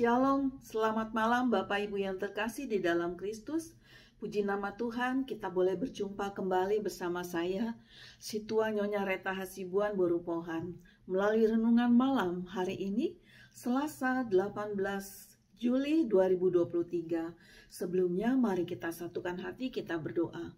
Shalom, selamat malam Bapak Ibu yang terkasih di dalam Kristus. Puji nama Tuhan, kita boleh berjumpa kembali bersama saya, Situa Nyonya Reta Hasibuan Borupohan. Melalui renungan malam hari ini, Selasa 18 Juli 2023. Sebelumnya, mari kita satukan hati, kita berdoa.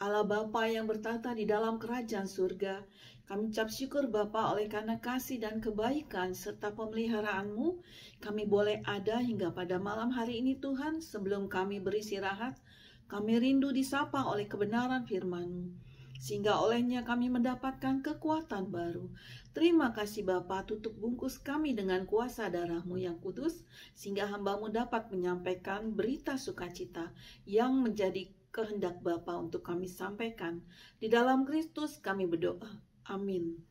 Allah Bapa yang bertata di dalam kerajaan surga, kami ucap syukur Bapa oleh karena kasih dan kebaikan serta pemeliharaanmu, kami boleh ada hingga pada malam hari ini Tuhan sebelum kami beristirahat, kami rindu disapa oleh kebenaran firman-Mu. Sehingga olehnya kami mendapatkan kekuatan baru. Terima kasih Bapa, tutup bungkus kami dengan kuasa darahmu yang kudus, sehingga hambamu dapat menyampaikan berita sukacita yang menjadi kehendak Bapa untuk kami sampaikan. Di dalam Kristus kami berdoa. Amin.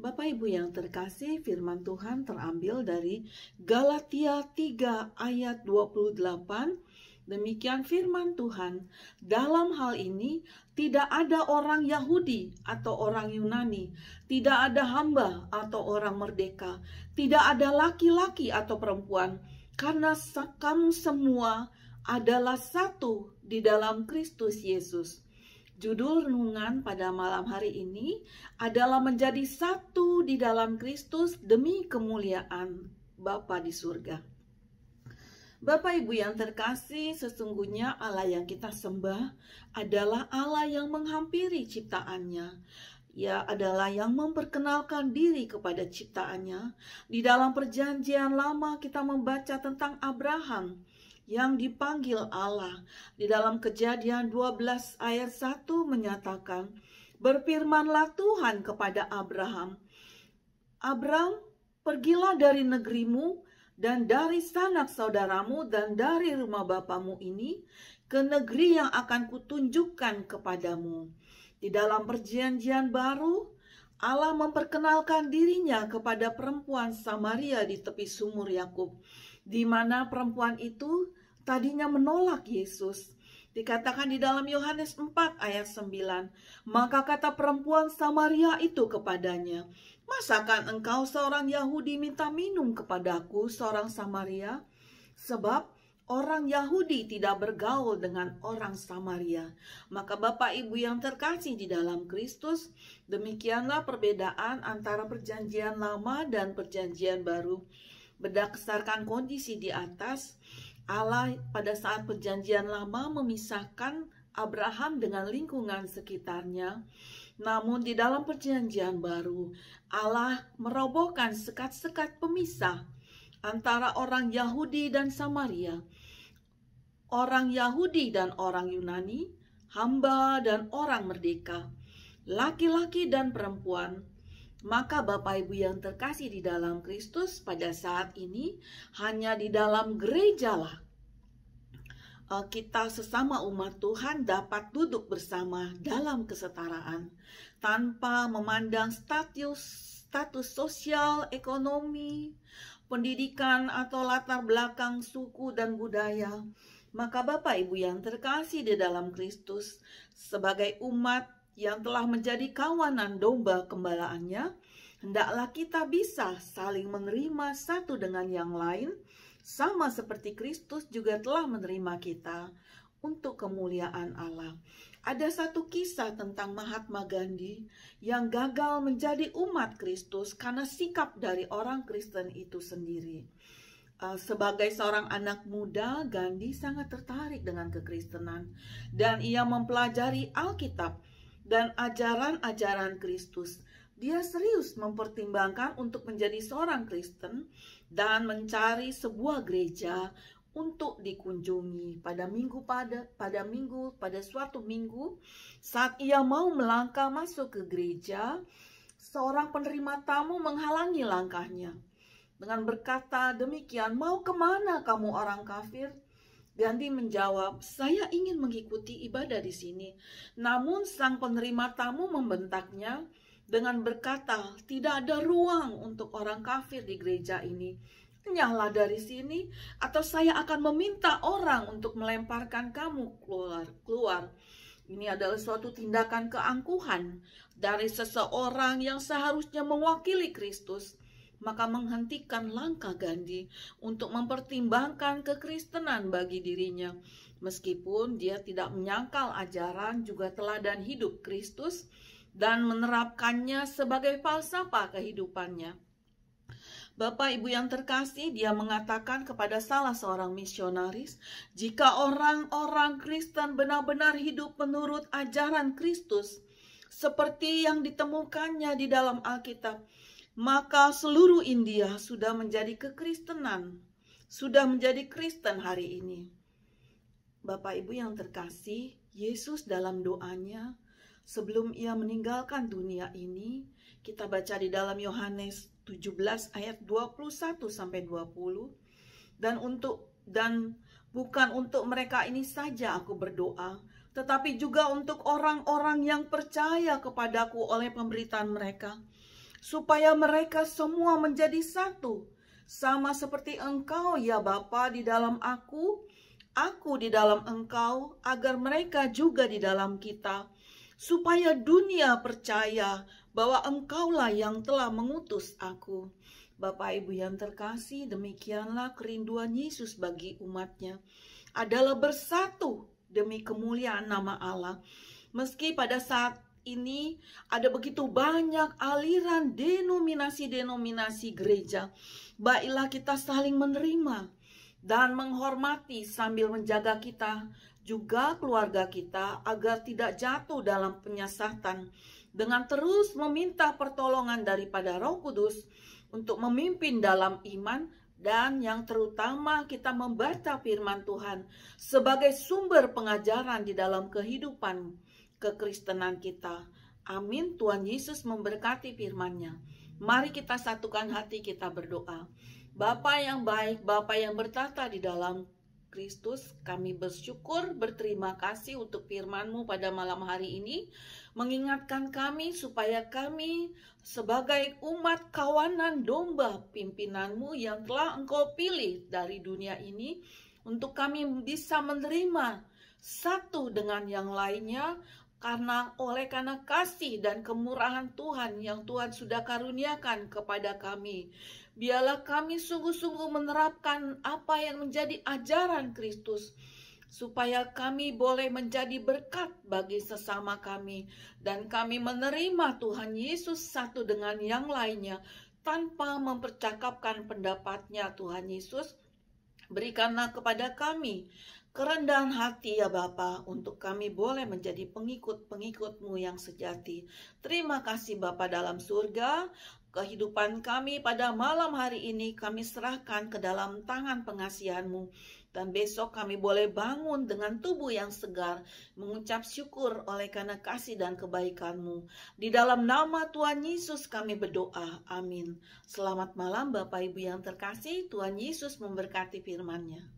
Bapak Ibu yang terkasih, firman Tuhan terambil dari Galatia 3 ayat 28. Demikian firman Tuhan, dalam hal ini tidak ada orang Yahudi atau orang Yunani, tidak ada hamba atau orang merdeka, tidak ada laki-laki atau perempuan, karena kamu semua adalah satu di dalam Kristus Yesus. Judul renungan pada malam hari ini adalah menjadi satu di dalam Kristus demi kemuliaan Bapa di surga. Bapak Ibu yang terkasih, sesungguhnya Allah yang kita sembah adalah Allah yang menghampiri ciptaannya. Ia adalah yang memperkenalkan diri kepada ciptaannya. Di dalam perjanjian lama kita membaca tentang Abraham yang dipanggil Allah. Di dalam kejadian 12 ayat 1 menyatakan, Berfirmanlah Tuhan kepada Abraham, Abraham pergilah dari negerimu dan dari sanak saudaramu dan dari rumah bapamu ini ke negeri yang akan kutunjukkan kepadamu. Di dalam perjanjian baru, Allah memperkenalkan dirinya kepada perempuan Samaria di tepi sumur Yakub di mana perempuan itu tadinya menolak Yesus. Dikatakan di dalam Yohanes 4 ayat 9, maka kata perempuan Samaria itu kepadanya, Masakan engkau seorang Yahudi minta minum kepadaku seorang Samaria? Sebab orang Yahudi tidak bergaul dengan orang Samaria. Maka Bapak Ibu yang terkasih di dalam Kristus, demikianlah perbedaan antara perjanjian lama dan perjanjian baru. Berdasarkan kondisi di atas, Allah pada saat perjanjian lama memisahkan Abraham dengan lingkungan sekitarnya. Namun di dalam perjanjian baru, Allah merobohkan sekat-sekat pemisah antara orang Yahudi dan Samaria, orang Yahudi dan orang Yunani, hamba dan orang merdeka, laki-laki dan perempuan, maka Bapak Ibu yang terkasih di dalam Kristus pada saat ini hanya di dalam gereja lah eh, kita sesama umat Tuhan dapat duduk bersama dalam kesetaraan tanpa memandang status status sosial, ekonomi, pendidikan atau latar belakang suku dan budaya. Maka Bapak Ibu yang terkasih di dalam Kristus sebagai umat yang telah menjadi kawanan domba kembalaannya, hendaklah kita bisa saling menerima satu dengan yang lain, sama seperti Kristus juga telah menerima kita untuk kemuliaan Allah. Ada satu kisah tentang Mahatma Gandhi yang gagal menjadi umat Kristus karena sikap dari orang Kristen itu sendiri eh, sebagai seorang anak muda, Gandhi sangat tertarik dengan kekristenan dan ia mempelajari Alkitab dan ajaran-ajaran Kristus. Dia serius mempertimbangkan untuk menjadi seorang Kristen dan mencari sebuah gereja untuk dikunjungi pada minggu pada pada minggu pada suatu minggu saat ia mau melangkah masuk ke gereja seorang penerima tamu menghalangi langkahnya dengan berkata demikian mau kemana kamu orang kafir Ganti menjawab, "Saya ingin mengikuti ibadah di sini." Namun sang penerima tamu membentaknya dengan berkata, "Tidak ada ruang untuk orang kafir di gereja ini. Nyahlah dari sini atau saya akan meminta orang untuk melemparkan kamu keluar." keluar. Ini adalah suatu tindakan keangkuhan dari seseorang yang seharusnya mewakili Kristus maka menghentikan langkah Gandhi untuk mempertimbangkan kekristenan bagi dirinya. Meskipun dia tidak menyangkal ajaran juga teladan hidup Kristus dan menerapkannya sebagai falsafah kehidupannya. Bapak Ibu yang terkasih, dia mengatakan kepada salah seorang misionaris, "Jika orang-orang Kristen benar-benar hidup menurut ajaran Kristus, seperti yang ditemukannya di dalam Alkitab, maka seluruh India sudah menjadi kekristenan, sudah menjadi Kristen hari ini. Bapak Ibu yang terkasih, Yesus dalam doanya sebelum ia meninggalkan dunia ini, kita baca di dalam Yohanes 17 ayat 21 sampai 20 dan untuk dan bukan untuk mereka ini saja aku berdoa, tetapi juga untuk orang-orang yang percaya kepadaku oleh pemberitaan mereka supaya mereka semua menjadi satu, sama seperti Engkau, ya Bapa, di dalam Aku, Aku di dalam Engkau, agar mereka juga di dalam kita, supaya dunia percaya bahwa Engkaulah yang telah mengutus Aku. Bapak Ibu yang terkasih, demikianlah kerinduan Yesus bagi umatnya. Adalah bersatu demi kemuliaan nama Allah. Meski pada saat ini ada begitu banyak aliran denominasi-denominasi gereja. Baiklah kita saling menerima dan menghormati sambil menjaga kita juga keluarga kita agar tidak jatuh dalam penyesatan dengan terus meminta pertolongan daripada Roh Kudus untuk memimpin dalam iman dan yang terutama kita membaca firman Tuhan sebagai sumber pengajaran di dalam kehidupan kekristenan kita. Amin. Tuhan Yesus memberkati firman-Nya. Mari kita satukan hati kita berdoa. Bapa yang baik, Bapa yang bertata di dalam Kristus, kami bersyukur berterima kasih untuk firman-Mu pada malam hari ini, mengingatkan kami supaya kami sebagai umat kawanan domba pimpinan-Mu yang telah Engkau pilih dari dunia ini, untuk kami bisa menerima satu dengan yang lainnya karena oleh karena kasih dan kemurahan Tuhan yang Tuhan sudah karuniakan kepada kami. Biarlah kami sungguh-sungguh menerapkan apa yang menjadi ajaran Kristus supaya kami boleh menjadi berkat bagi sesama kami dan kami menerima Tuhan Yesus satu dengan yang lainnya tanpa mempercakapkan pendapatnya Tuhan Yesus berikanlah kepada kami Kerendahan hati ya Bapa untuk kami boleh menjadi pengikut-pengikutmu yang sejati. Terima kasih Bapa dalam surga. Kehidupan kami pada malam hari ini kami serahkan ke dalam tangan pengasihanmu. Dan besok kami boleh bangun dengan tubuh yang segar, mengucap syukur oleh karena kasih dan kebaikanmu. Di dalam nama Tuhan Yesus kami berdoa. Amin. Selamat malam Bapak Ibu yang terkasih. Tuhan Yesus memberkati firmannya.